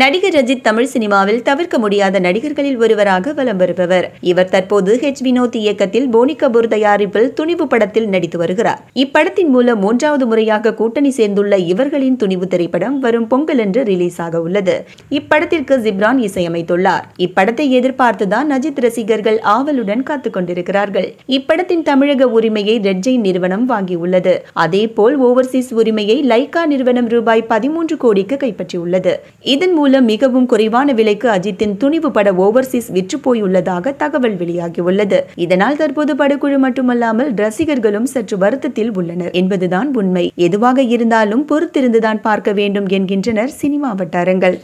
நடிகர் ரஜித் தமிழ் சினிமாவில் தவிர்க்க முடியாத நடிகர்களில் ஒருவராக வலம் வருபவர் இவர் தற்போது ஹெச் வினோத் இயக்கத்தில் போனி கபூர் தயாரிப்பில் துணிவு படத்தில் நடித்து வருகிறார் இப்படத்தின் மூலம் மூன்றாவது முறையாக கூட்டணி சேர்ந்துள்ள இவர்களின் துணிவு திரைப்படம் வரும் பொங்கல் என்று ரிலீஸ் ஆக உள்ளது இப்படத்திற்கு ஜிப்ரான் இசையமைத்துள்ளார் இப்படத்தை எதிர்பார்த்துதான் அஜித் ரசிகர்கள் ஆவலுடன் காத்துக் கொண்டிருக்கிறார்கள் இப்படத்தின் தமிழக உரிமையை ரெட்ஜை நிறுவனம் வாங்கியுள்ளது அதே போல் ஓவர்சீஸ் உரிமையை லைகா நிறுவனம் ரூபாய் பதிமூன்று கோடிக்கு கைப்பற்றியுள்ளது இதன் மூலம் மூலம் மிகவும் குறைவான விலைக்கு அஜித்தின் துணிவு பட ஓவர்சீஸ் விற்று போயுள்ளதாக தகவல் வெளியாகியுள்ளது இதனால் தற்போது படக்குழு மட்டுமல்லாமல் ரசிகர்களும் சற்று வருத்தத்தில் உள்ளனர் என்பதுதான் உண்மை எதுவாக இருந்தாலும் பொறுத்திருந்துதான் பார்க்க வேண்டும் என்கின்றனர் சினிமா வட்டாரங்கள்